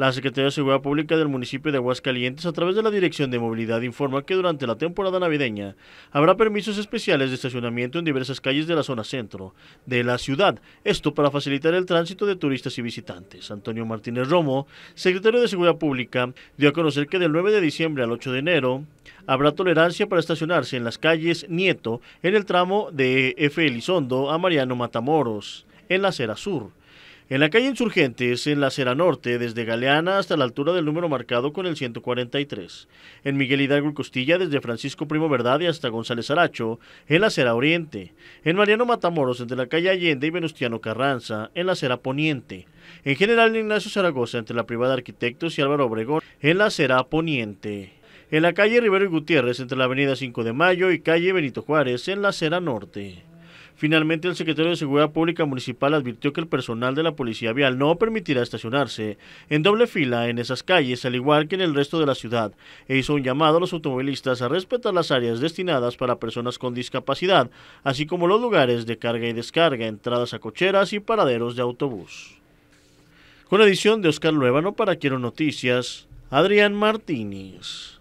La Secretaría de Seguridad Pública del municipio de Aguascalientes, a través de la Dirección de Movilidad, informa que durante la temporada navideña habrá permisos especiales de estacionamiento en diversas calles de la zona centro de la ciudad, esto para facilitar el tránsito de turistas y visitantes. Antonio Martínez Romo, secretario de Seguridad Pública, dio a conocer que del 9 de diciembre al 8 de enero habrá tolerancia para estacionarse en las calles Nieto, en el tramo de F. Elizondo a Mariano Matamoros, en la acera Sur. En la calle Insurgentes, en la acera Norte, desde Galeana hasta la altura del número marcado con el 143. En Miguel Hidalgo y Costilla, desde Francisco Primo Verdad y hasta González Aracho, en la acera Oriente. En Mariano Matamoros, entre la calle Allende y Venustiano Carranza, en la acera Poniente. En General Ignacio Zaragoza, entre la Privada Arquitectos y Álvaro Obregón, en la acera Poniente en la calle Rivero y Gutiérrez entre la avenida 5 de Mayo y calle Benito Juárez en la acera Norte. Finalmente, el secretario de Seguridad Pública Municipal advirtió que el personal de la Policía Vial no permitirá estacionarse en doble fila en esas calles, al igual que en el resto de la ciudad, e hizo un llamado a los automovilistas a respetar las áreas destinadas para personas con discapacidad, así como los lugares de carga y descarga, entradas a cocheras y paraderos de autobús. Con edición de Oscar Luevano para Quiero Noticias, Adrián Martínez.